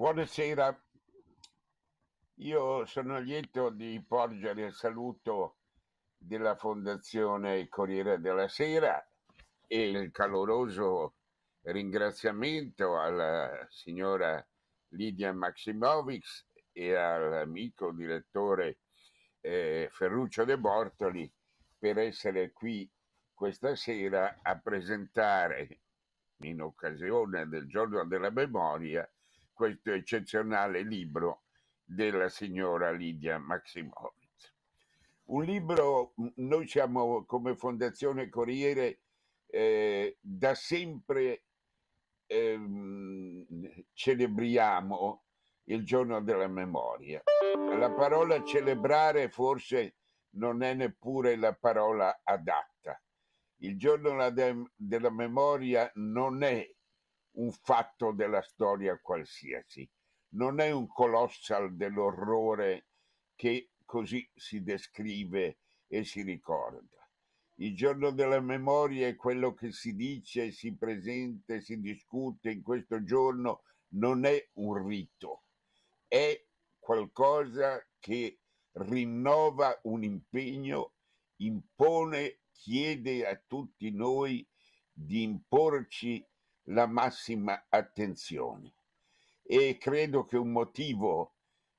Buonasera, io sono lieto di porgere il saluto della Fondazione Corriere della Sera e il caloroso ringraziamento alla signora Lidia Maximovics e all'amico direttore eh, Ferruccio De Bortoli per essere qui questa sera a presentare in occasione del giorno della memoria questo eccezionale libro della signora Lidia Maximovic. Un libro, noi siamo come Fondazione Corriere eh, da sempre eh, celebriamo il giorno della memoria. La parola celebrare forse non è neppure la parola adatta. Il giorno della memoria non è un fatto della storia qualsiasi, non è un colossal dell'orrore che così si descrive e si ricorda. Il giorno della memoria è quello che si dice, si presenta si discute in questo giorno, non è un rito, è qualcosa che rinnova un impegno, impone, chiede a tutti noi di imporci la massima attenzione e credo che un motivo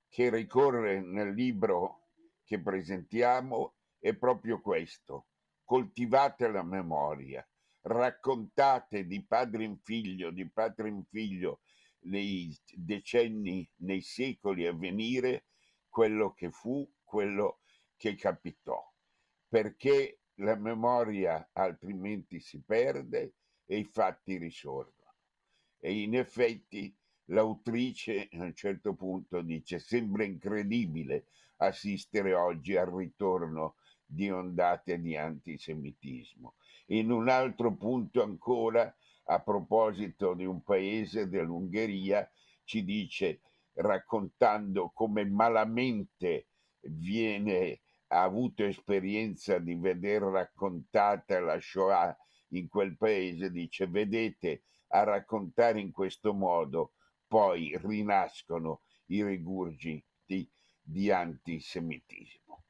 che ricorre nel libro che presentiamo è proprio questo. Coltivate la memoria, raccontate di padre in figlio, di padre in figlio nei decenni, nei secoli a venire, quello che fu, quello che capitò, perché la memoria altrimenti si perde e i fatti risorgono. E in effetti l'autrice a un certo punto dice sembra incredibile assistere oggi al ritorno di ondate di antisemitismo. In un altro punto ancora, a proposito di un paese dell'Ungheria, ci dice raccontando come malamente viene ha avuto esperienza di vedere raccontata la Shoah in quel paese dice vedete a raccontare in questo modo poi rinascono i rigurgiti di antisemitismo.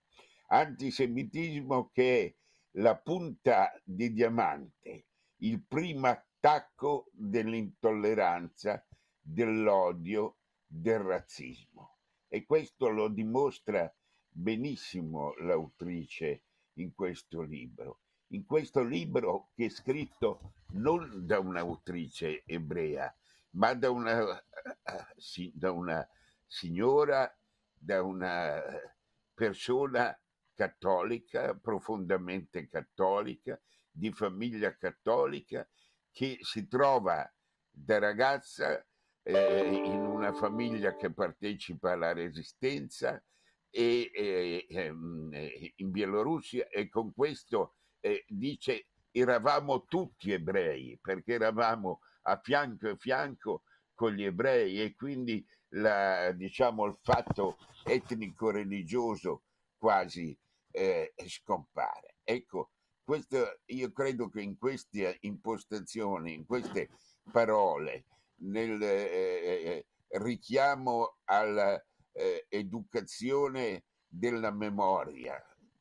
Antisemitismo che è la punta di diamante, il primo attacco dell'intolleranza, dell'odio, del razzismo. E questo lo dimostra benissimo l'autrice in questo libro in questo libro che è scritto non da un'autrice ebrea, ma da una, da una signora, da una persona cattolica, profondamente cattolica, di famiglia cattolica, che si trova da ragazza eh, in una famiglia che partecipa alla resistenza e, e, eh, e, ehm, in Bielorussia e con questo eh, dice eravamo tutti ebrei perché eravamo a fianco a fianco con gli ebrei e quindi la, diciamo, il fatto etnico-religioso quasi eh, scompare. Ecco, questo, io credo che in queste impostazioni, in queste parole, nel eh, eh richiamo all'educazione eh, della memoria,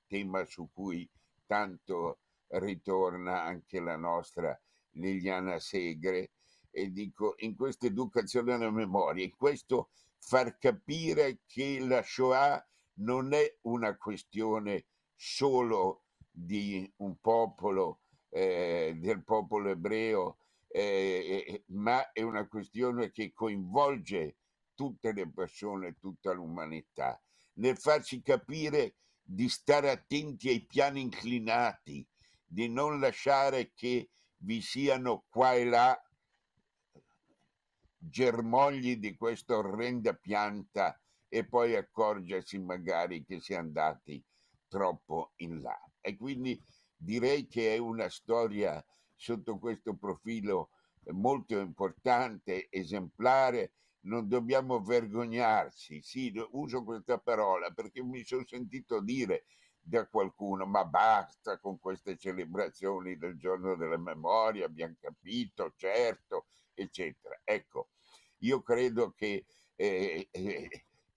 tema su cui tanto ritorna anche la nostra Liliana Segre e dico in questa educazione alla memoria, in questo far capire che la Shoah non è una questione solo di un popolo, eh, del popolo ebreo, eh, eh ma è una questione che coinvolge tutte le persone, tutta l'umanità, nel farci capire di stare attenti ai piani inclinati, di non lasciare che vi siano qua e là germogli di questa orrenda pianta e poi accorgersi magari che si è andati troppo in là. E quindi direi che è una storia sotto questo profilo molto importante, esemplare, non dobbiamo vergognarci. Sì, uso questa parola perché mi sono sentito dire da qualcuno, ma basta con queste celebrazioni del giorno della memoria, abbiamo capito, certo, eccetera. Ecco, io credo che eh, eh,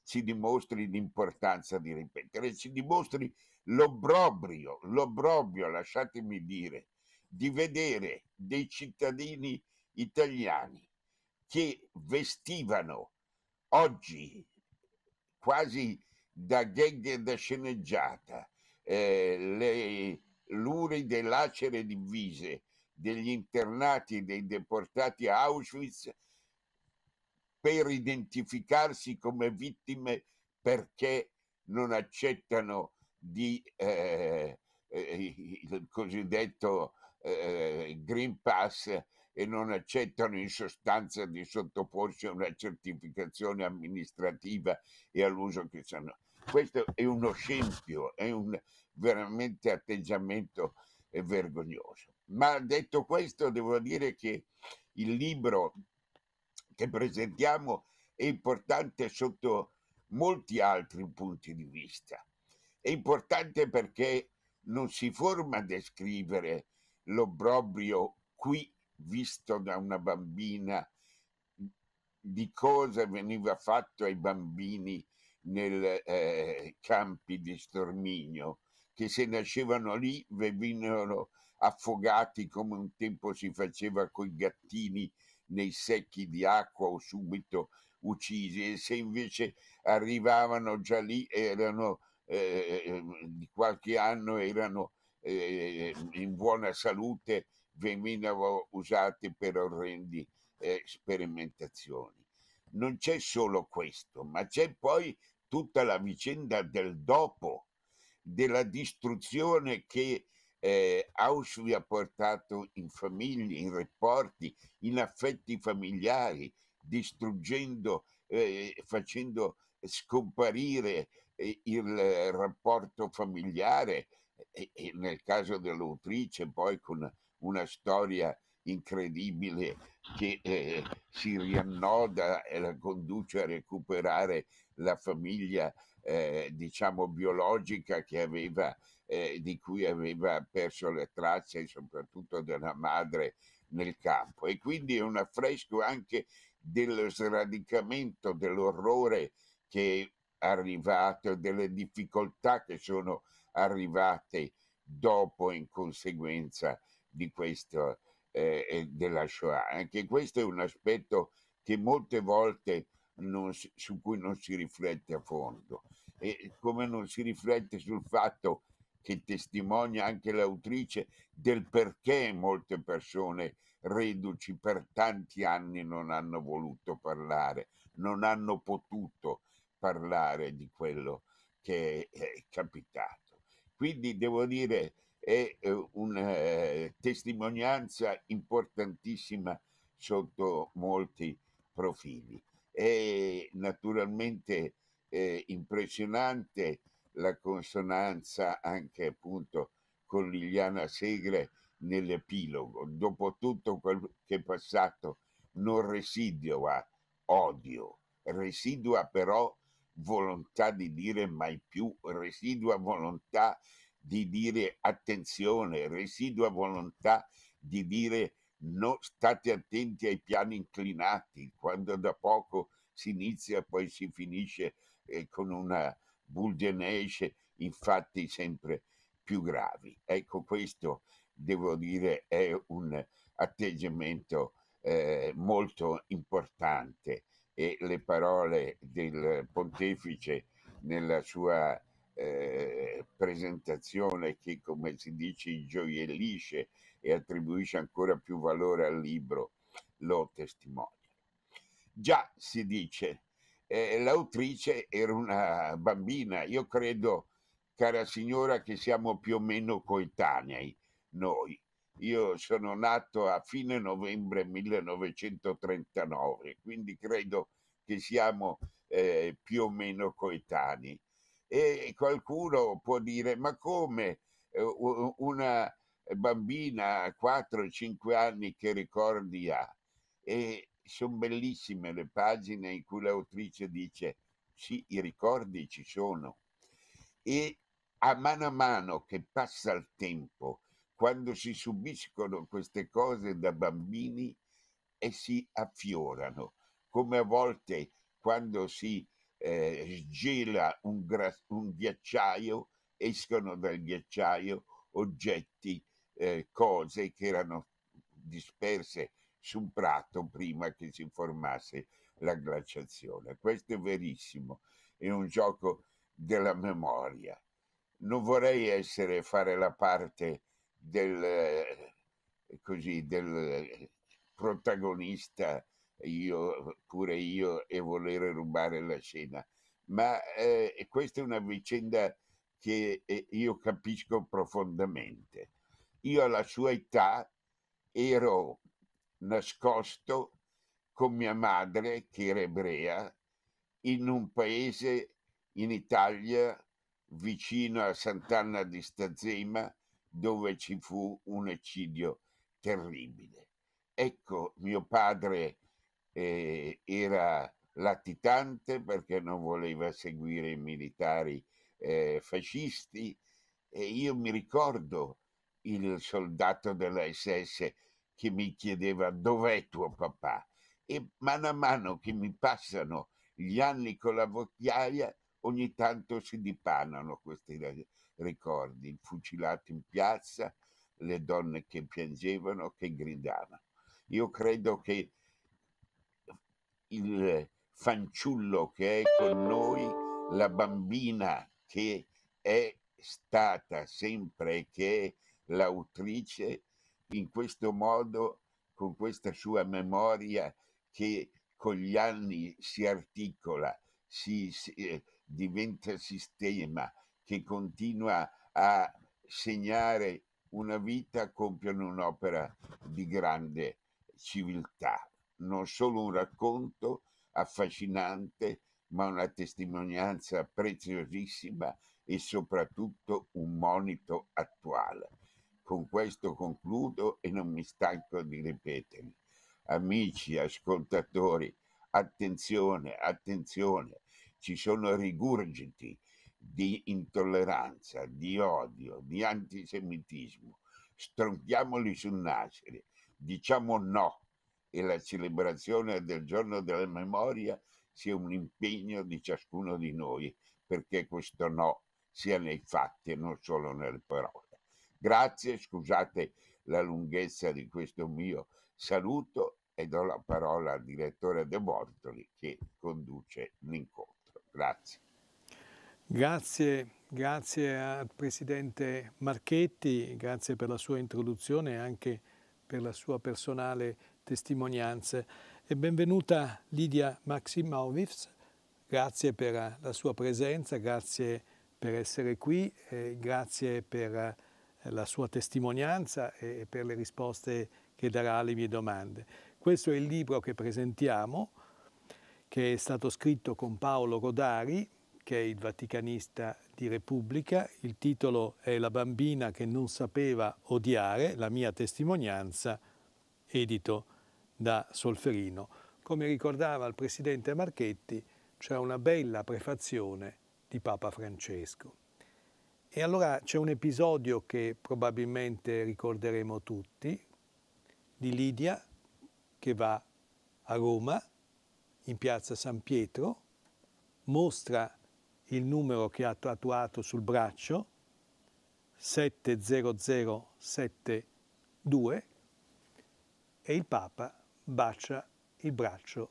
ci dimostri l'importanza di ripetere, ci dimostri l'obbrobrio, l'obbrobrio, lasciatemi dire, di vedere dei cittadini italiani che vestivano oggi quasi da gag da sceneggiata eh, le luride lacere divise degli internati e dei deportati a Auschwitz per identificarsi come vittime perché non accettano di eh, eh il cosiddetto eh, Green Pass e non accettano in sostanza di sottoporsi a una certificazione amministrativa e all'uso che sanno. Questo è uno scempio, è un veramente atteggiamento eh, vergognoso. Ma detto questo, devo dire che il libro che presentiamo è importante sotto molti altri punti di vista. È importante perché non si forma a descrivere l'obbrobrio qui visto da una bambina di cosa veniva fatto ai bambini nei eh, campi di stormigno, che se nascevano lì venivano affogati come un tempo si faceva con i gattini nei secchi di acqua o subito uccisi e se invece arrivavano già lì erano eh, di qualche anno erano eh, in buona salute venivano usate per orrendi eh, sperimentazioni. Non c'è solo questo, ma c'è poi tutta la vicenda del dopo, della distruzione che eh, Auschwitz ha portato in famiglie, in rapporti, in affetti familiari, distruggendo, eh, facendo scomparire eh, il rapporto familiare e, e nel caso dell'autrice poi con una storia incredibile che eh, si riannoda e la conduce a recuperare la famiglia eh, diciamo biologica che aveva eh, di cui aveva perso le tracce soprattutto della madre nel campo e quindi è un affresco anche dello sradicamento dell'orrore che è arrivato delle difficoltà che sono arrivate dopo in conseguenza di questo eh, della Shoah. Anche questo è un aspetto che molte volte si, su cui non si riflette a fondo e come non si riflette sul fatto che testimonia anche l'autrice del perché molte persone reduci per tanti anni non hanno voluto parlare, non hanno potuto parlare di quello che è capitato. Quindi devo dire è una eh, testimonianza importantissima sotto molti profili. È naturalmente eh, impressionante la consonanza anche appunto con Liliana Segre nell'epilogo. Dopo tutto quel che è passato non residua odio, residua però volontà di dire mai più, residua volontà di dire attenzione, residua volontà di dire no, state attenti ai piani inclinati, quando da poco si inizia poi si finisce eh, con una bulgenesce, infatti sempre più gravi. Ecco questo, devo dire, è un atteggiamento eh, molto importante e le parole del pontefice nella sua eh, presentazione che, come si dice, gioiellisce e attribuisce ancora più valore al libro, lo testimonia. Già si dice, eh, l'autrice era una bambina, io credo, cara signora, che siamo più o meno coetanei noi. Io sono nato a fine novembre 1939, quindi credo che siamo eh, più o meno coetanei e qualcuno può dire, ma come eh, una bambina a 4-5 anni che ricordi ha? E sono bellissime le pagine in cui l'autrice dice, sì, i ricordi ci sono. E a mano a mano che passa il tempo, quando si subiscono queste cose da bambini e eh, si affiorano, come a volte quando si eh, gela un, gra- un, ghiacciaio, escono dal ghiacciaio oggetti, eh, cose che erano disperse su un prato prima che si formasse la glaciazione. Questo è verissimo, è un gioco della memoria. Non vorrei essere fare la parte del, eh, così, del protagonista io, pure io, e volere rubare la scena. Ma eh, questa è una vicenda che eh, io capisco profondamente. Io alla sua età ero nascosto con mia madre, che era ebrea, in un paese in Italia vicino a Sant'Anna di Stazema dove ci fu un eccidio terribile. Ecco, mio padre eh, era latitante perché non voleva seguire i militari eh, fascisti e io mi ricordo il soldato della SS che mi chiedeva dov'è tuo papà e mano a mano che mi passano gli anni con la vecchiaia ogni tanto si dipanano questi ricordi, il fucilato in piazza, le donne che piangevano, che gridavano. Io credo che il eh, fanciullo che è con noi, la bambina che è stata sempre e che è l'autrice in questo modo, con questa sua memoria che con gli anni si articola, si, si eh, diventa sistema, che continua a segnare una vita, compiono un'opera di grande civiltà non solo un racconto affascinante, ma una testimonianza preziosissima e soprattutto un monito attuale. Con questo concludo e non mi stanco di ripetermi. Amici, ascoltatori, attenzione, attenzione, ci sono rigurgiti di intolleranza, di odio, di antisemitismo. Stronchiamoli sul nascere, diciamo no e la celebrazione del giorno della memoria sia un impegno di ciascuno di noi, perché questo no sia nei fatti e non solo nelle parole. Grazie, scusate la lunghezza di questo mio saluto e do la parola al direttore De Bortoli che conduce l'incontro. Grazie. Grazie, grazie al Presidente Marchetti, grazie per la sua introduzione e anche per la sua personale testimonianze. E benvenuta Lidia Maximovivs, grazie per la sua presenza, grazie per essere qui, eh, grazie per eh, la sua testimonianza e per le risposte che darà alle mie domande. Questo è il libro che presentiamo, che è stato scritto con Paolo Rodari, che è il vaticanista di Repubblica. Il titolo è La bambina che non sapeva odiare, la mia testimonianza, edito da Solferino. Come ricordava il presidente Marchetti, c'è una bella prefazione di Papa Francesco. E allora c'è un episodio che probabilmente ricorderemo tutti, di Lidia che va a Roma, in piazza San Pietro, mostra il numero che ha tatuato sul braccio, 70072, e il Papa bacia il braccio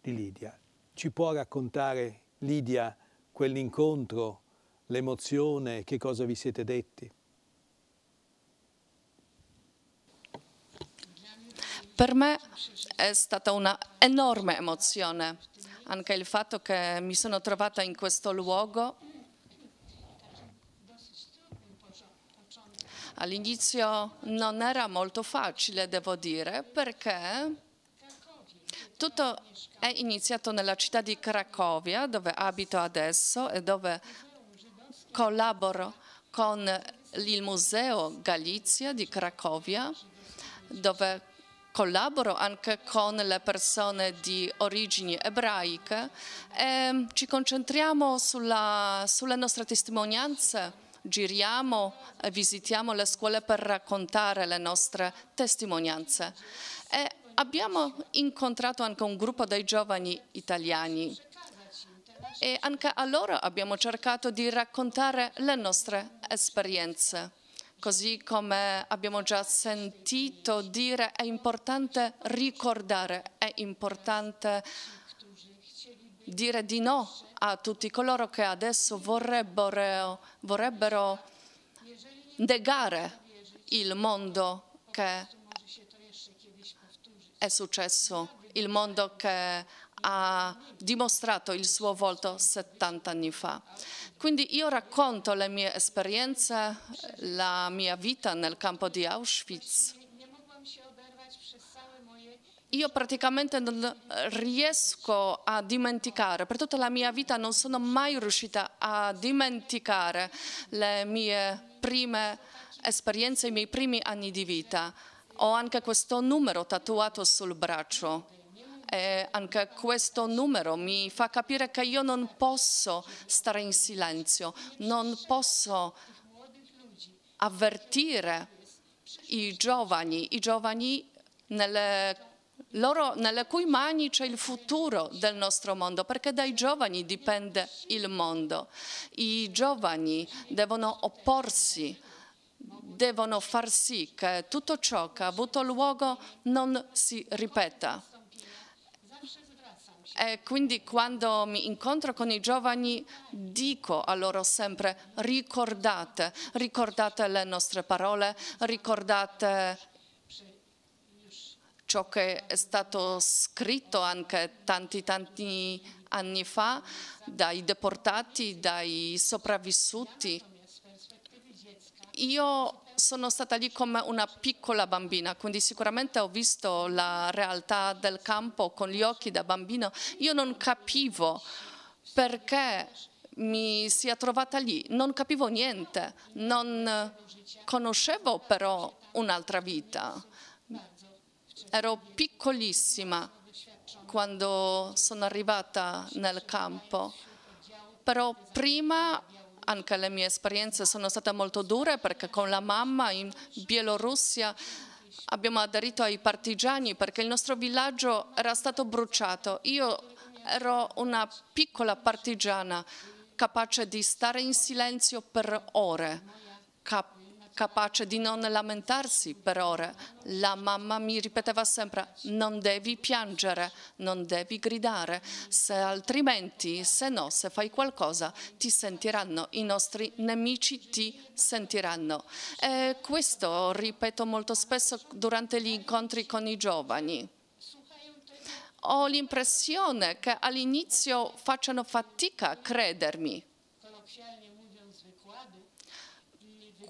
di Lidia. Ci può raccontare Lidia quell'incontro, l'emozione, che cosa vi siete detti? Per me è stata una enorme emozione, anche il fatto che mi sono trovata in questo luogo. All'inizio non era molto facile, devo dire, perché tutto è iniziato nella città di Cracovia, dove abito adesso e dove collaboro con il Museo Galizia di Cracovia, dove collaboro anche con le persone di origini ebraiche e ci concentriamo sulla, sulle nostre testimonianze giriamo e visitiamo le scuole per raccontare le nostre testimonianze. E abbiamo incontrato anche un gruppo dei giovani italiani e anche a loro abbiamo cercato di raccontare le nostre esperienze. Così come abbiamo già sentito dire, è importante ricordare, è importante dire di no a tutti coloro che adesso vorrebbero, vorrebbero negare il mondo che è successo, il mondo che eh, ha dimostrato il suo volto 70 anni fa. Quindi io racconto le mie esperienze, la mia vita nel campo di Auschwitz. Io praticamente non riesco a dimenticare, per tutta la mia vita non sono mai riuscita a dimenticare le mie prime esperienze, i miei primi anni di vita ho anche questo numero tatuato sul braccio. E anche questo numero mi fa capire che io non posso stare in silenzio, non posso avvertire i giovani, i giovani nelle, loro, nelle cui mani c'è il futuro del nostro mondo, perché dai giovani dipende il mondo. I giovani devono opporsi devono far sì che tutto ciò che ha avuto luogo non si ripeta. E quindi quando mi incontro con i giovani dico a loro sempre ricordate, ricordate le nostre parole, ricordate ciò che è stato scritto anche tanti tanti anni fa dai deportati, dai sopravvissuti io sono stata lì come una piccola bambina, quindi sicuramente ho visto la realtà del campo con gli occhi da bambino. Io non capivo perché mi sia trovata lì, non capivo niente, non conoscevo però un'altra vita. Ero piccolissima quando sono arrivata nel campo, però prima anche le mie esperienze sono state molto dure perché con la mamma in Bielorussia abbiamo aderito ai partigiani perché il nostro villaggio era stato bruciato. Io ero una piccola partigiana capace di stare in silenzio per ore, capace capace di non lamentarsi per ore. La mamma mi ripeteva sempre, non devi piangere, non devi gridare, se altrimenti, se no, se fai qualcosa, ti sentiranno, i nostri nemici ti sentiranno. E questo ripeto molto spesso durante gli incontri con i giovani ho l'impressione che all'inizio facciano fatica a credermi.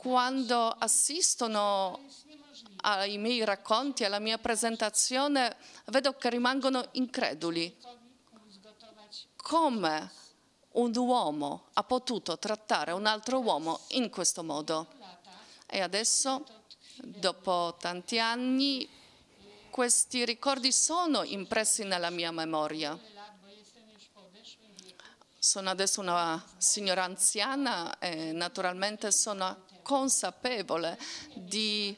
quando assistono ai miei racconti, alla mia presentazione, vedo che rimangono increduli. Come un uomo ha potuto trattare un altro uomo in questo modo? E adesso, dopo tanti anni, questi ricordi sono impressi nella mia memoria. Sono adesso una signora anziana e naturalmente sono consapevole di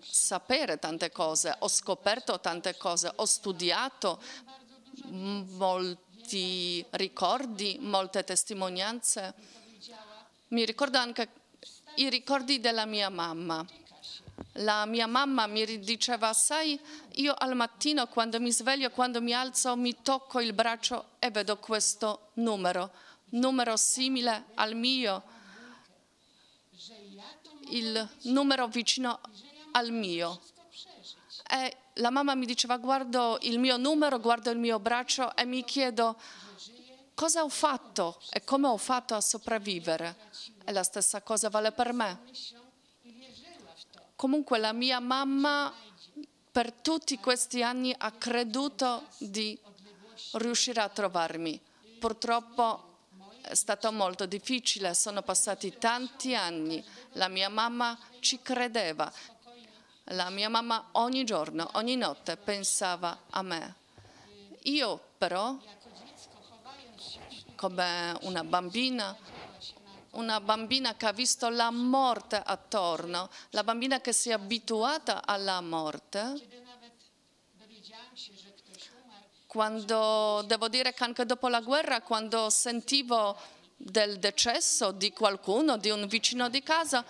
sapere tante cose, ho scoperto tante cose, ho studiato molti ricordi, molte testimonianze. Mi ricordo anche i ricordi della mia mamma. La mia mamma mi diceva, sai, io al mattino quando mi sveglio, quando mi alzo, mi tocco il braccio e vedo questo numero, numero simile al mio il numero vicino al mio. E la mamma mi diceva guardo il mio numero, guardo il mio braccio e mi chiedo cosa ho fatto e come ho fatto a sopravvivere. E la stessa cosa vale per me. Comunque la mia mamma per tutti questi anni ha creduto di riuscire a trovarmi. Purtroppo è stato molto difficile, sono passati tanti anni. La mia mamma ci credeva. La mia mamma ogni giorno, ogni notte pensava a me. Io però, come una bambina, una bambina che ha visto la morte attorno, la bambina che si è abituata alla morte, quando, devo dire che anche dopo la guerra, quando sentivo del decesso di qualcuno, di un vicino di casa,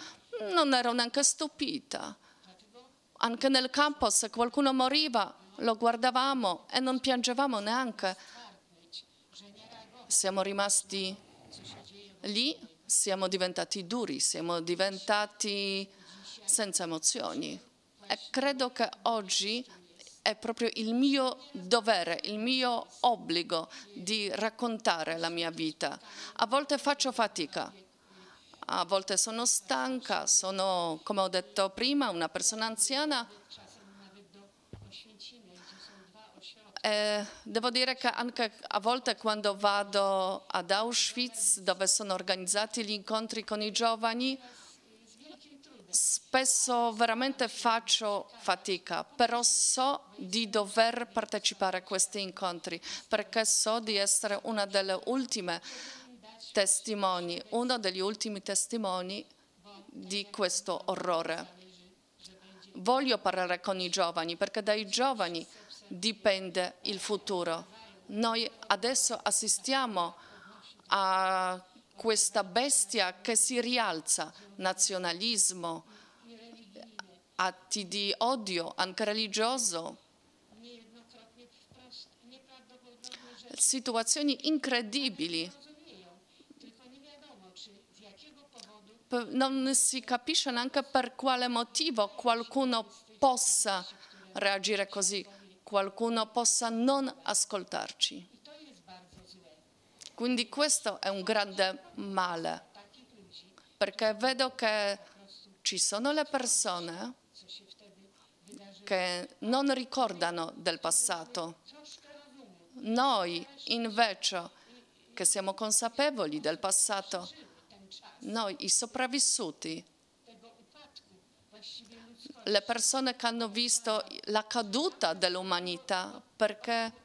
non ero neanche stupita. Anche nel campo, se qualcuno moriva, lo guardavamo e non piangevamo neanche. Siamo rimasti lì, siamo diventati duri, siamo diventati senza emozioni. E credo che oggi è proprio il mio dovere, il mio obbligo di raccontare la mia vita. A volte faccio fatica, a volte sono stanca, sono, come ho detto prima, una persona anziana. E eh, devo dire che anche a volte quando vado ad Auschwitz, dove sono organizzati gli incontri con i giovani, spesso veramente faccio fatica, però so di dover partecipare a questi incontri perché so di essere una delle ultime testimoni, uno degli ultimi testimoni di questo orrore. Voglio parlare con i giovani perché dai giovani dipende il futuro. Noi adesso assistiamo a questa bestia che si rialza, nazionalismo, atti di odio, anche religioso, situazioni incredibili. Non si capisce neanche per quale motivo qualcuno possa reagire così, qualcuno possa non ascoltarci. Quindi questo è un grande male, perché vedo che ci sono le persone che non ricordano del passato. Noi invece che siamo consapevoli del passato, noi i sopravvissuti, le persone che hanno visto la caduta dell'umanità, perché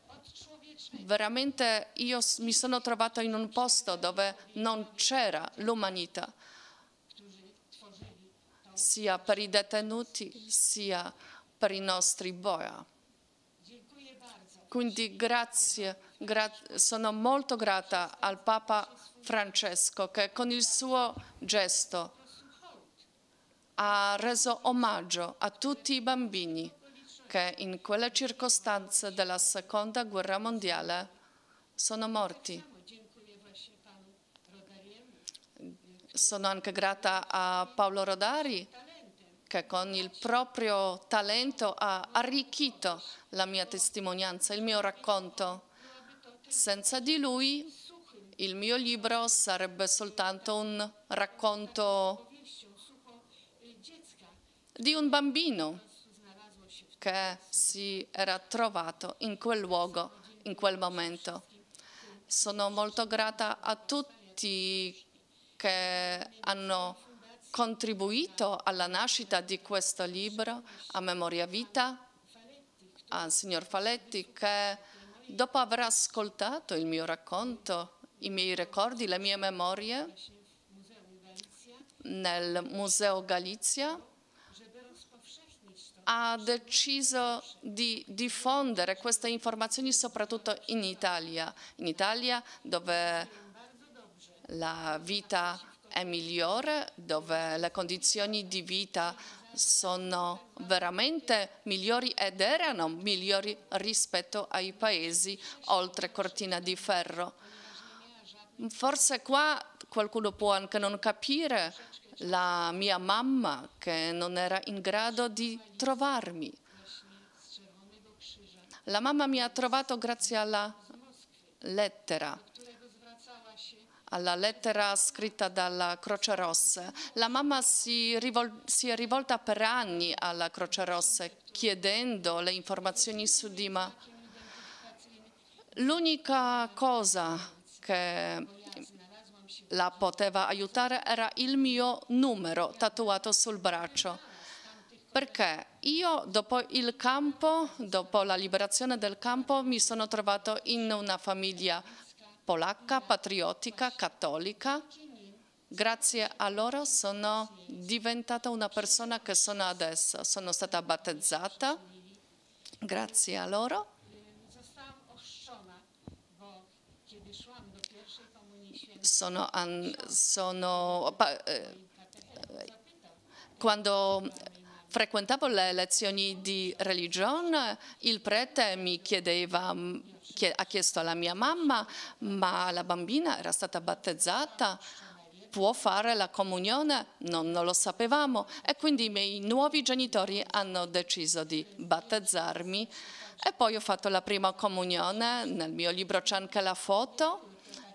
Veramente io mi sono trovato in un posto dove non c'era l'umanità, sia per i detenuti sia per i nostri boia. Quindi grazie, gra sono molto grata al Papa Francesco che con il suo gesto ha reso omaggio a tutti i bambini che in quelle circostanze della seconda guerra mondiale sono morti. Sono anche grata a Paolo Rodari che con il proprio talento ha arricchito la mia testimonianza, il mio racconto. Senza di lui il mio libro sarebbe soltanto un racconto di un bambino che si era trovato in quel luogo, in quel momento. Sono molto grata a tutti che hanno contribuito alla nascita di questo libro, a Memoria Vita, al signor Faletti che dopo aver ascoltato il mio racconto, i miei ricordi, le mie memorie nel Museo Galizia, ha deciso di diffondere queste informazioni soprattutto in Italia, in Italia dove la vita è migliore, dove le condizioni di vita sono veramente migliori ed erano migliori rispetto ai paesi oltre Cortina di Ferro. Forse qua qualcuno può anche non capire la mia mamma che non era in grado di trovarmi. La mamma mi ha trovato grazie alla lettera, alla lettera scritta dalla Croce Rossa. La mamma si, rivol si è rivolta per anni alla Croce Rossa chiedendo le informazioni su di me. L'unica cosa che la poteva aiutare era il mio numero tatuato sul braccio. Perché io dopo il campo, dopo la liberazione del campo, mi sono trovato in una famiglia polacca, patriottica, cattolica. Grazie a loro sono diventata una persona che sono adesso. Sono stata battezzata grazie a loro sono, sono, eh, quando frequentavo le lezioni di religione, il prete mi chiedeva, mm, ha chiesto alla mia mamma, ma la bambina era stata battezzata, può fare la comunione? No, non lo sapevamo e quindi i miei nuovi genitori hanno deciso di battezzarmi e poi ho fatto la prima comunione, nel mio libro c'è anche la foto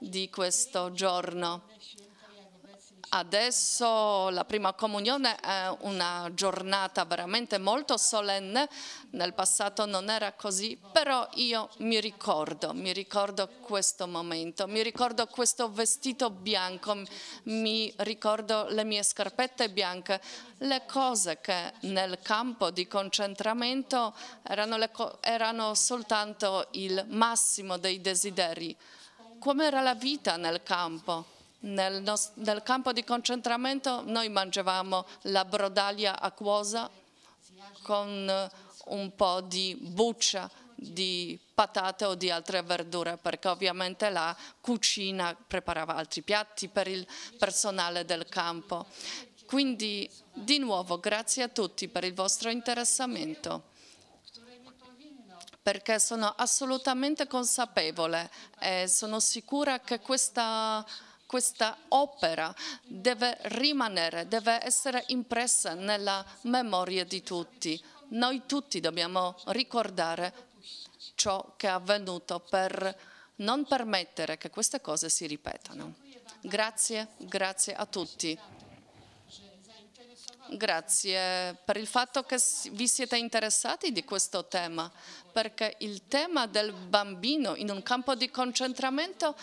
di questo giorno. Adesso la prima comunione è una giornata veramente molto solenne, nel passato non era così, però io mi ricordo, mi ricordo questo momento, mi ricordo questo vestito bianco, mi ricordo le mie scarpette bianche, le cose che nel campo di concentramento erano, erano soltanto il massimo dei desideri com'era la vita nel campo. Nel, nel campo di concentramento noi mangiavamo la brodaglia acquosa con eh, un po' di buccia di patate o di altre verdure perché ovviamente la cucina preparava altri piatti per il personale del campo. Quindi di nuovo grazie a tutti per il vostro interessamento perché sono assolutamente consapevole e sono sicura che questa questa opera deve rimanere, deve essere impressa nella memoria di tutti. Noi tutti dobbiamo ricordare ciò che è avvenuto per non permettere che queste cose si ripetano. Grazie, grazie a tutti. Grazie per il fatto che vi siete interessati di questo tema, perché il tema del bambino in un campo di concentramento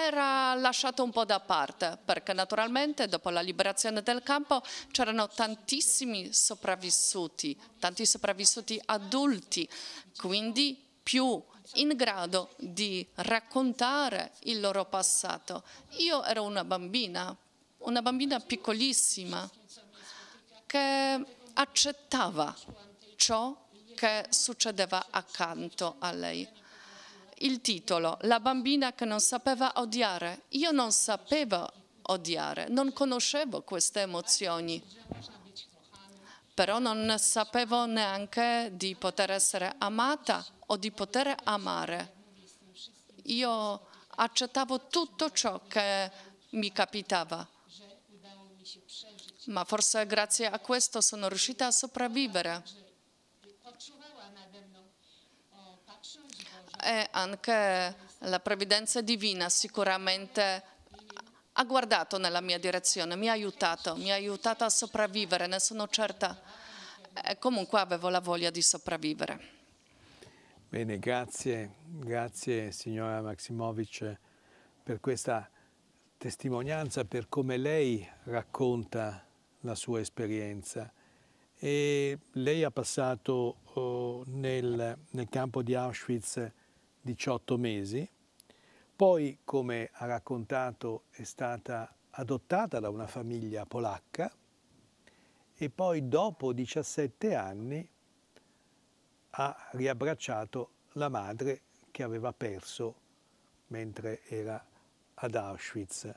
era lasciato un po' da parte, perché naturalmente dopo la liberazione del campo c'erano tantissimi sopravvissuti, tanti sopravvissuti adulti, quindi più in grado di raccontare il loro passato. Io ero una bambina, una bambina piccolissima che accettava ciò che succedeva accanto a lei. Il titolo, La bambina che non sapeva odiare. Io non sapevo odiare, non conoscevo queste emozioni, però non sapevo neanche di poter essere amata o di poter amare. Io accettavo tutto ciò che mi capitava ma forse grazie a questo sono riuscita a sopravvivere. E anche la previdenza divina sicuramente ha guardato nella mia direzione, mi ha aiutato, mi ha aiutato a sopravvivere, ne sono certa. E comunque avevo la voglia di sopravvivere. Bene, grazie, grazie signora Maximovic per questa testimonianza, per come lei racconta la sua esperienza. E lei ha passato oh, nel, nel campo di Auschwitz 18 mesi, poi, come ha raccontato, è stata adottata da una famiglia polacca e poi dopo 17 anni ha riabbracciato la madre che aveva perso mentre era ad Auschwitz.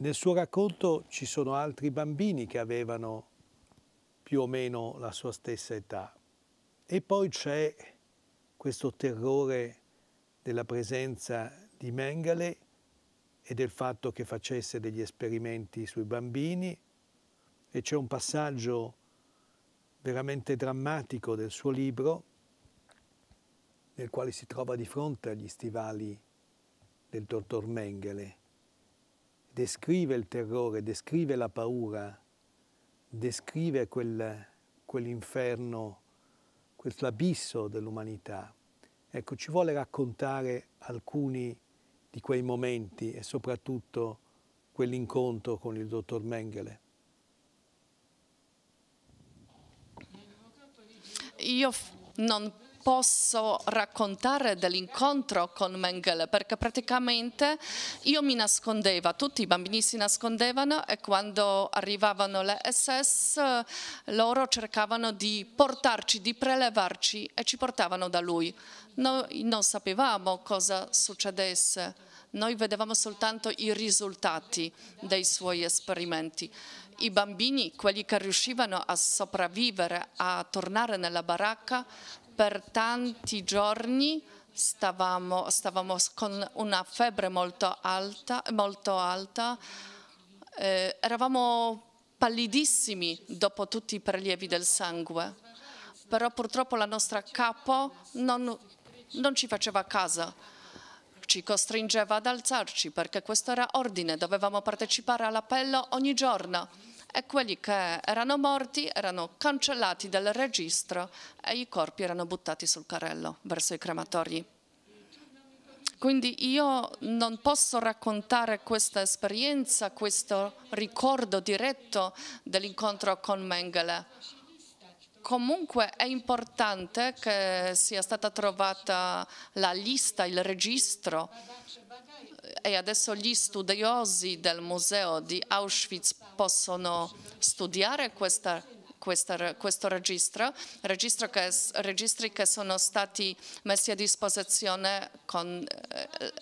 Nel suo racconto ci sono altri bambini che avevano più o meno la sua stessa età. E poi c'è questo terrore della presenza di Mengele e del fatto che facesse degli esperimenti sui bambini e c'è un passaggio veramente drammatico del suo libro nel quale si trova di fronte agli stivali del dottor Mengele descrive il terrore, descrive la paura, descrive quel, quell'inferno, quell'abisso dell'umanità. Ecco, ci vuole raccontare alcuni di quei momenti e soprattutto quell'incontro con il dottor Mengele. Io non posso raccontare dell'incontro con Mengele perché praticamente io mi nascondevo, tutti i bambini si nascondevano e quando arrivavano le SS loro cercavano di portarci, di prelevarci e ci portavano da lui. Noi non sapevamo cosa succedesse, noi vedevamo soltanto i risultati dei suoi esperimenti i bambini, quelli che riuscivano a sopravvivere, a tornare nella baracca, per tanti giorni stavamo, stavamo con una febbre molto alta, molto alta. Eh, eravamo pallidissimi dopo tutti i prelievi del sangue, però purtroppo la nostra capo non, non ci faceva caso ci costringeva ad alzarci perché questo era ordine, dovevamo partecipare all'appello ogni giorno e quelli che erano morti erano cancellati dal registro e i corpi erano buttati sul carrello verso i crematori. Quindi io non posso raccontare questa esperienza, questo ricordo diretto dell'incontro con Mengele. Comunque è importante che sia stata trovata la lista, il registro e adesso gli studiosi del museo di Auschwitz possono studiare questa, questa, questo registro, registro che, registri che sono stati messi a disposizione con, eh,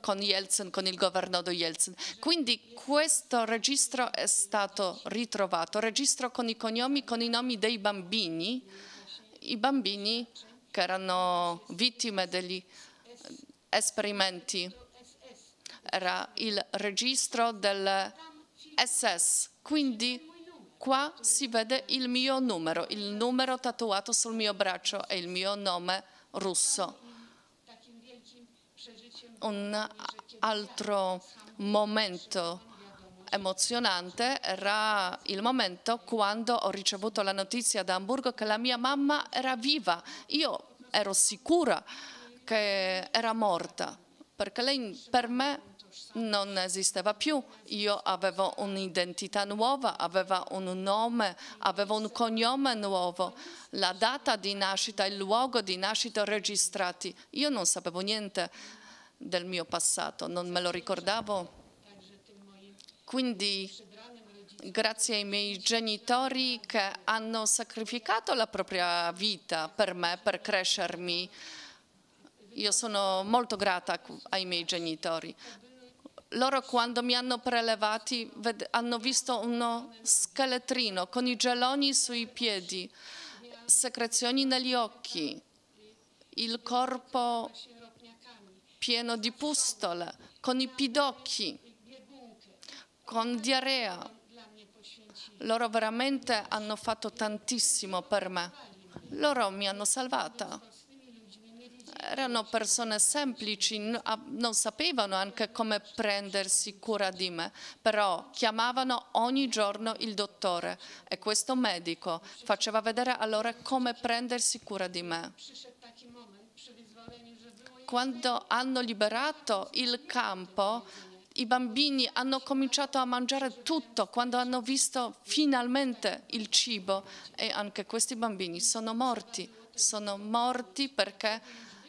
con Yeltsin, con il governo di Yeltsin. Quindi questo registro è stato ritrovato, registro con i cognomi, con i nomi dei bambini, i bambini che erano vittime degli eh, esperimenti era il registro del SS. Quindi qua si vede il mio numero, il numero tatuato sul mio braccio e il mio nome russo. Un altro momento emozionante era il momento quando ho ricevuto la notizia da Hamburgo che la mia mamma era viva. Io ero sicura che era morta perché lei per me non esisteva più. Io avevo un'identità nuova, avevo un nome, avevo un cognome nuovo, la data di nascita, il luogo di nascita registrati. Io non sapevo niente del mio passato, non me lo ricordavo. Quindi grazie ai miei genitori che hanno sacrificato la propria vita per me, per crescermi, io sono molto grata ai miei genitori loro quando mi hanno prelevati hanno visto uno scheletrino con i geloni sui piedi, secrezioni negli occhi, il corpo pieno di pustole, con i pidocchi, con diarrea. Loro veramente hanno fatto tantissimo per me. Loro mi hanno salvata erano persone semplici, non sapevano anche come prendersi cura di me, però chiamavano ogni giorno il dottore e questo medico faceva vedere allora come prendersi cura di me. Quando hanno liberato il campo, i bambini hanno cominciato a mangiare tutto quando hanno visto finalmente il cibo e anche questi bambini sono morti, sono morti perché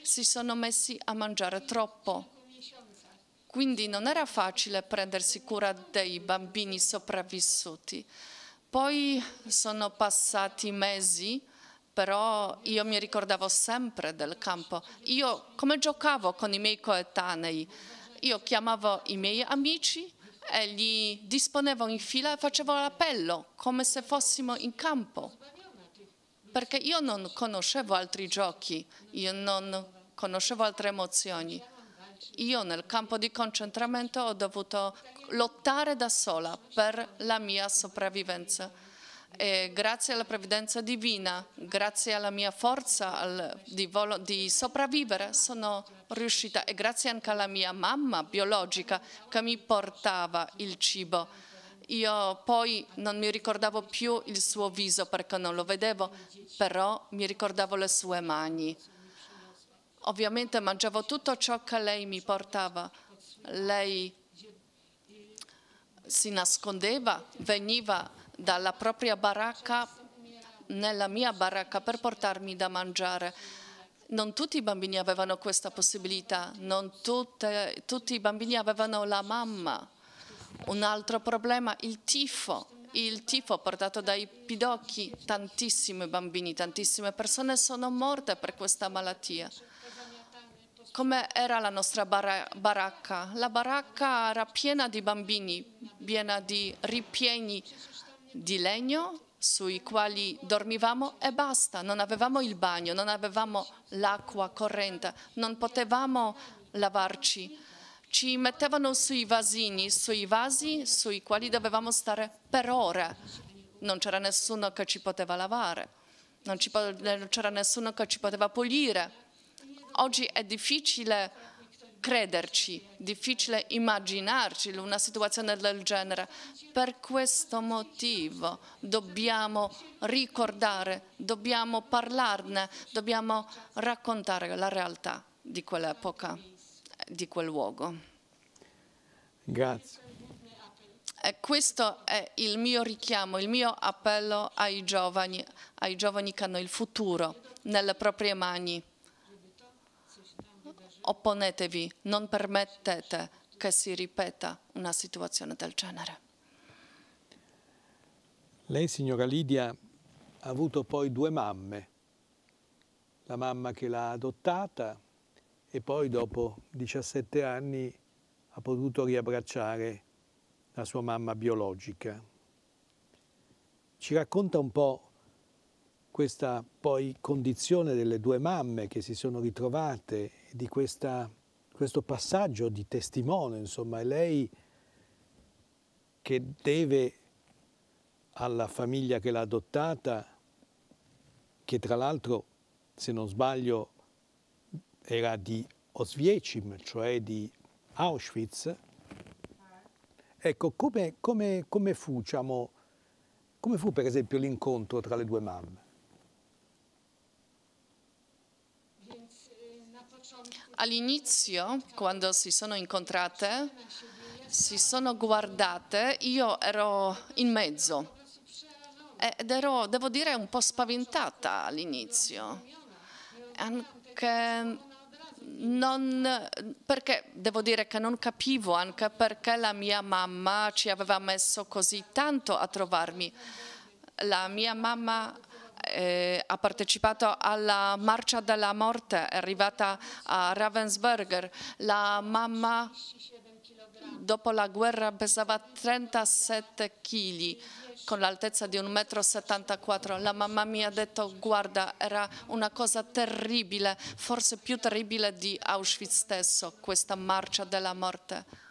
si sono messi a mangiare troppo. Quindi non era facile prendersi cura dei bambini sopravvissuti. Poi sono passati mesi, però io mi ricordavo sempre del campo. Io come giocavo con i miei coetanei? Io chiamavo i miei amici e li disponevo in fila e facevo l'appello, come se fossimo in campo perché io non conoscevo altri giochi, io non conoscevo altre emozioni. Io nel campo di concentramento ho dovuto lottare da sola per la mia sopravvivenza. E grazie alla previdenza divina, grazie alla mia forza al, di, volo, di sopravvivere, sono riuscita e grazie anche alla mia mamma biologica che mi portava il cibo io poi non mi ricordavo più il suo viso perché non lo vedevo, però mi ricordavo le sue mani. Ovviamente mangiavo tutto ciò che lei mi portava. Lei si nascondeva, veniva dalla propria baracca nella mia baracca per portarmi da mangiare. Non tutti i bambini avevano questa possibilità, non tutte, tutti i bambini avevano la mamma un altro problema, il tifo. Il tifo portato dai pidocchi, tantissimi bambini, tantissime persone sono morte per questa malattia come era la nostra baracca. La baracca era piena di bambini, piena di ripieni di legno sui quali dormivamo e basta. Non avevamo il bagno, non avevamo l'acqua corrente, non potevamo lavarci ci mettevano sui vasini, sui vasi sui quali dovevamo stare per ore. Non c'era nessuno che ci poteva lavare, non c'era nessuno che ci poteva pulire. Oggi è difficile crederci, difficile immaginarci una situazione del genere. Per questo motivo dobbiamo ricordare, dobbiamo parlarne, dobbiamo raccontare la realtà di quell'epoca di quel luogo. Grazie. E eh, questo è il mio richiamo, il mio appello ai giovani, ai giovani che hanno il futuro nelle proprie mani. Opponetevi, non permettete che si ripeta una situazione del genere. Lei, signora Lidia, ha avuto poi due mamme, la mamma che l'ha adottata e poi dopo 17 anni ha potuto riabbracciare la sua mamma biologica. Ci racconta un po' questa poi condizione delle due mamme che si sono ritrovate, di questa, questo passaggio di testimone, insomma, è lei che deve alla famiglia che l'ha adottata, che tra l'altro, se non sbaglio, era di Oswiecim, cioè di Auschwitz. Ecco, come, come, come, fu, diciamo, come fu per esempio l'incontro tra le due mamme? All'inizio, quando si sono incontrate, si sono guardate, io ero in mezzo ed ero, devo dire, un po' spaventata all'inizio. Anche non, perché devo dire che non capivo anche perché la mia mamma ci aveva messo così tanto a trovarmi. La mia mamma eh, ha partecipato alla marcia della morte, è arrivata a Ravensburger. La mamma dopo la guerra pesava 37 kg con l'altezza di 1,74 m. La mamma mi ha detto guarda era una cosa terribile, forse più terribile di Auschwitz stesso, questa marcia della morte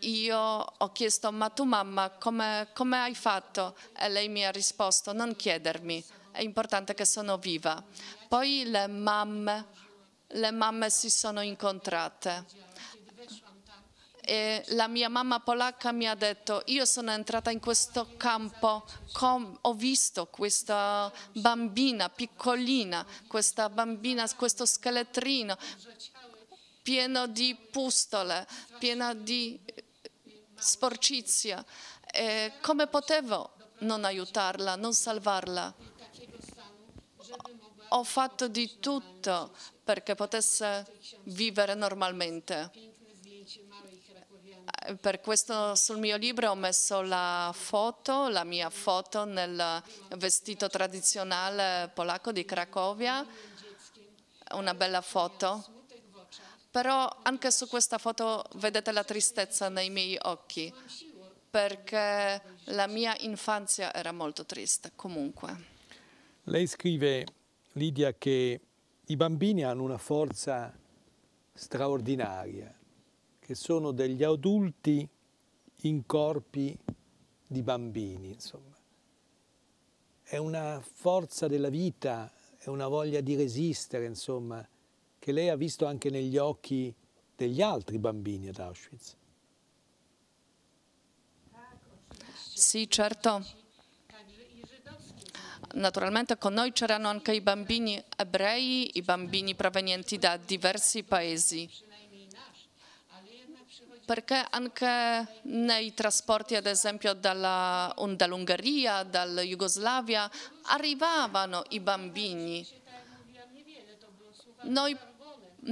io ho chiesto ma tu mamma come, come, hai fatto? E lei mi ha risposto non chiedermi, è importante che sono viva. Poi le mamme, le mamme si sono incontrate eh, la mia mamma polacca mi ha detto io sono entrata in questo campo, ho visto questa bambina piccolina, questa bambina, questo scheletrino pieno di pustole, pieno di eh, sporcizia. Eh, come potevo non aiutarla, non salvarla? Ho fatto di tutto perché potesse vivere normalmente per questo sul mio libro ho messo la foto, la mia foto nel vestito tradizionale polacco di Cracovia, una bella foto. Però anche su questa foto vedete la tristezza nei miei occhi, perché la mia infanzia era molto triste comunque. Lei scrive, Lidia, che i bambini hanno una forza straordinaria che sono degli adulti in corpi di bambini, insomma. È una forza della vita, è una voglia di resistere, insomma, che lei ha visto anche negli occhi degli altri bambini ad Auschwitz. Sì, certo. Naturalmente con noi c'erano anche i bambini ebrei, i bambini provenienti da diversi paesi perché anche nei trasporti, ad esempio dall'Ungheria, dalla Jugoslavia, arrivavano i bambini. Noi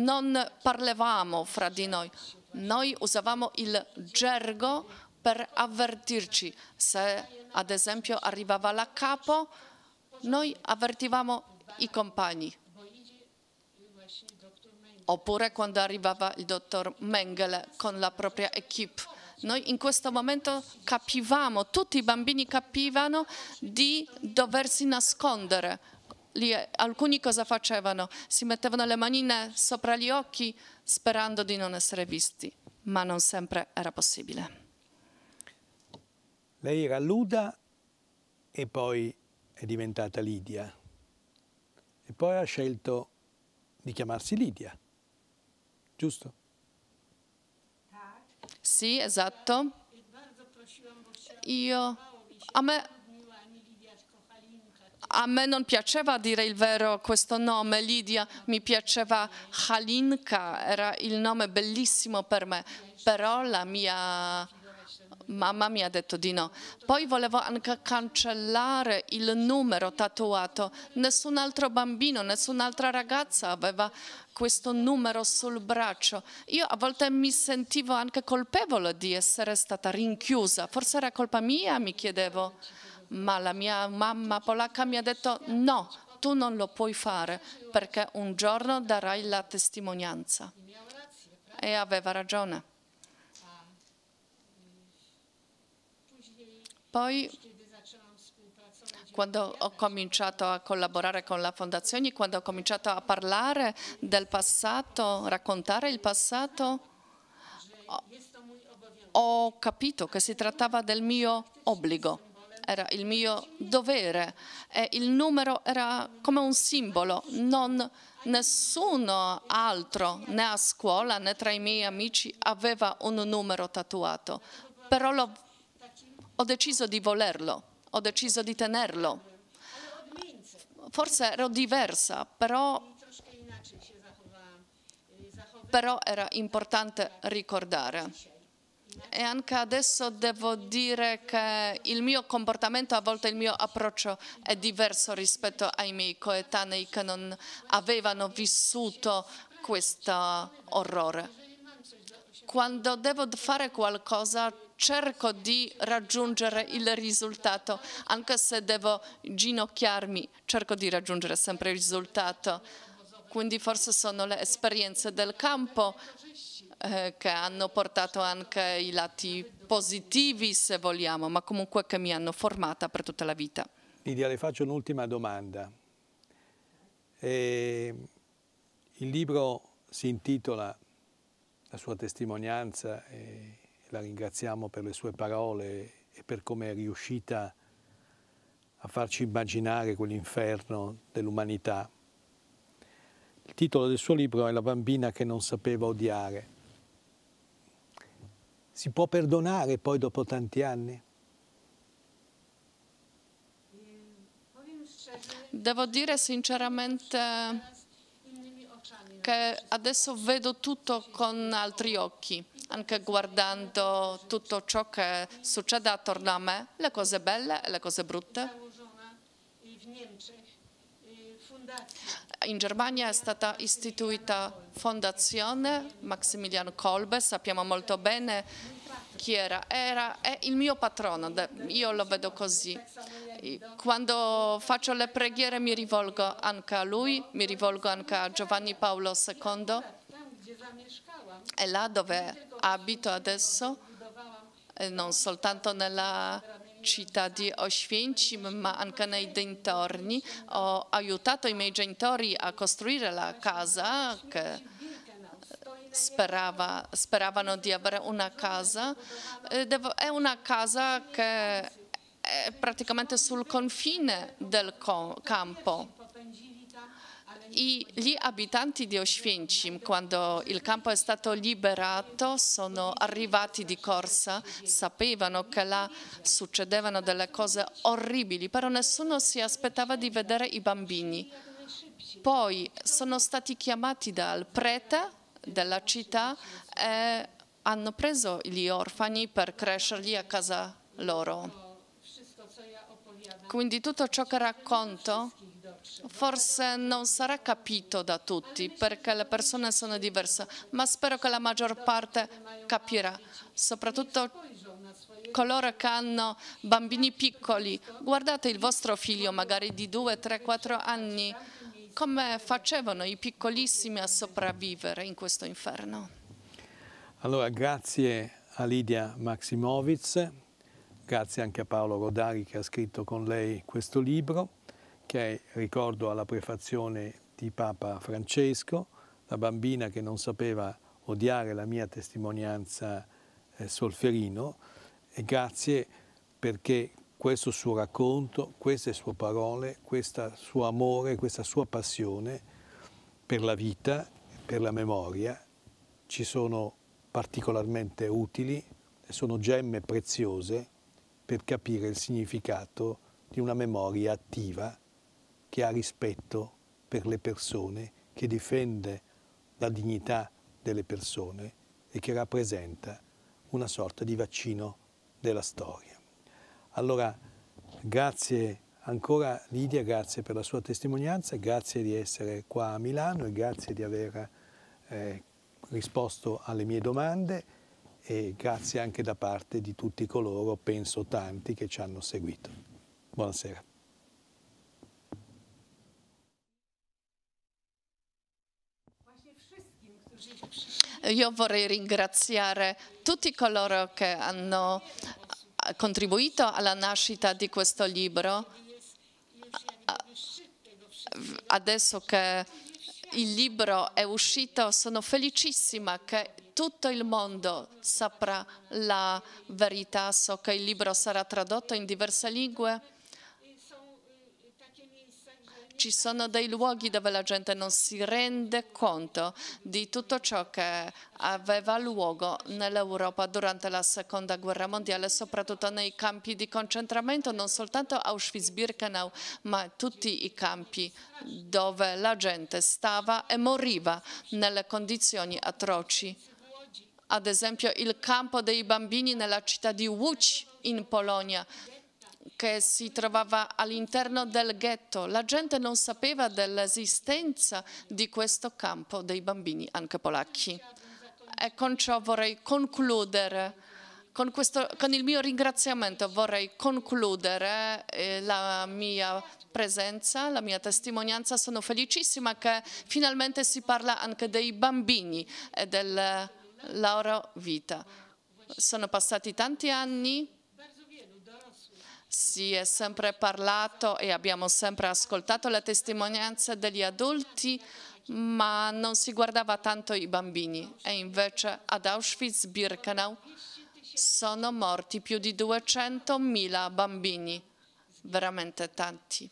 non parlavamo fra di noi, noi usavamo il gergo per avvertirci. Se ad esempio arrivava la capo, noi avvertivamo i compagni oppure quando arrivava il dottor Mengele con la propria equip. Noi in questo momento capivamo, tutti i bambini capivano di doversi nascondere. Lì, eh, alcuni cosa facevano? Si mettevano le manine sopra gli occhi sperando di non essere visti, ma non sempre era possibile. Lei era Luda e poi è diventata Lidia e poi ha scelto di chiamarsi Lidia. Giusto? Sì, esatto. Io, a me, a me non piaceva dire il vero questo nome, Lidia, mi piaceva Halinka, era il nome bellissimo per me, però la mia Mamma mi ha detto di no. Poi volevo anche cancellare il numero tatuato. Nessun altro bambino, nessun'altra ragazza aveva questo numero sul braccio. Io a volte mi sentivo anche colpevole di essere stata rinchiusa. Forse era colpa mia, mi chiedevo. Ma la mia mamma polacca mi ha detto no, tu non lo puoi fare perché un giorno darai la testimonianza. E aveva ragione. Poi quando ho cominciato a collaborare con la Fondazione, quando ho cominciato a parlare del passato, raccontare il passato, ho capito che si trattava del mio obbligo, era il mio dovere. E il numero era come un simbolo, non nessuno altro, né a scuola né tra i miei amici, aveva un numero tatuato. Però l'ho ho deciso di volerlo, ho deciso di tenerlo. Forse ero diversa, però, però era importante ricordare. E anche adesso devo dire che il mio comportamento, a volte il mio approccio è diverso rispetto ai miei coetanei che non avevano vissuto questo orrore. Quando devo fare qualcosa cerco di raggiungere il risultato, anche se devo ginocchiarmi, cerco di raggiungere sempre il risultato. Quindi forse sono le esperienze del campo eh, che hanno portato anche i lati positivi, se vogliamo, ma comunque che mi hanno formata per tutta la vita. Lidia, le faccio un'ultima domanda. E il libro si intitola La sua testimonianza e la ringraziamo per le sue parole e per come è riuscita a farci immaginare quell'inferno dell'umanità. Il titolo del suo libro è La bambina che non sapeva odiare. Si può perdonare poi dopo tanti anni? Devo dire sinceramente che adesso vedo tutto con altri occhi, anche guardando tutto ciò che succede attorno a me, le cose belle e le cose brutte. In Germania è stata istituita fondazione Maximilian Kolbe, sappiamo molto bene chi era? Era è il mio patrono, io lo vedo così. Quando faccio le preghiere mi rivolgo anche a lui, mi rivolgo anche a Giovanni Paolo II e là dove abito adesso, non soltanto nella città di Oświęcim, ma anche nei dintorni, ho aiutato i miei genitori a costruire la casa che sperava, speravano di avere una casa. Eh, è una casa che è praticamente sul confine del campo i, gli abitanti di Oświęcim, quando il campo è stato liberato, sono arrivati di corsa, sapevano che là succedevano delle cose orribili, però nessuno si aspettava di vedere i bambini. Poi sono stati chiamati dal prete della città e hanno preso gli orfani per crescerli a casa loro. Quindi tutto ciò che racconto forse non sarà capito da tutti perché le persone sono diverse, ma spero che la maggior parte capirà, soprattutto coloro che hanno bambini piccoli. Guardate il vostro figlio magari di 2, 3, 4 anni come facevano i piccolissimi a sopravvivere in questo inferno. Allora grazie a Lidia Maximovic, grazie anche a Paolo Rodari che ha scritto con lei questo libro, che è, ricordo alla prefazione di Papa Francesco, la bambina che non sapeva odiare la mia testimonianza eh, Solferino, e grazie perché questo suo racconto, queste sue parole, questo suo amore, questa sua passione per la vita, per la memoria, ci sono particolarmente utili e sono gemme preziose per capire il significato di una memoria attiva che ha rispetto per le persone, che difende la dignità delle persone e che rappresenta una sorta di vaccino della storia. Allora, grazie ancora Lidia, grazie per la sua testimonianza, grazie di essere qua a Milano e grazie di aver eh, risposto alle mie domande e grazie anche da parte di tutti coloro, penso tanti, che ci hanno seguito. Buonasera. Io vorrei ringraziare tutti coloro che hanno contribuito alla nascita di questo libro, adesso che il libro è uscito sono felicissima che tutto il mondo saprà la verità, so che il libro sarà tradotto in diverse lingue ci sono dei luoghi dove la gente non si rende conto di tutto ciò che aveva luogo nell'Europa durante la seconda guerra mondiale, soprattutto nei campi di concentramento, non soltanto Auschwitz-Birkenau, ma tutti i campi dove la gente stava e moriva nelle condizioni atroci ad esempio il campo dei bambini nella città di Łódź in Polonia che si trovava all'interno del ghetto. La gente non sapeva dell'esistenza di questo campo dei bambini, anche polacchi. E con ciò vorrei concludere. Con, questo, con il mio ringraziamento vorrei concludere eh, la mia presenza, la mia testimonianza. Sono felicissima che finalmente si parla anche dei bambini e della loro vita. Sono passati tanti anni si è sempre parlato e abbiamo sempre ascoltato la testimonianza degli adulti, ma non si guardava tanto i bambini. E invece ad Auschwitz-Birkenau sono morti più di 200.000 bambini, veramente tanti.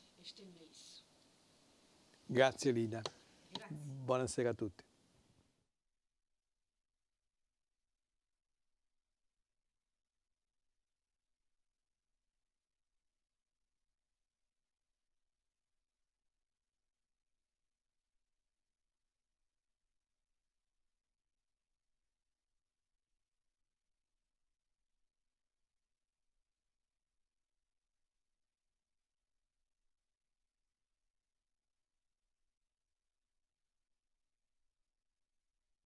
Grazie Lida, buonasera a tutti.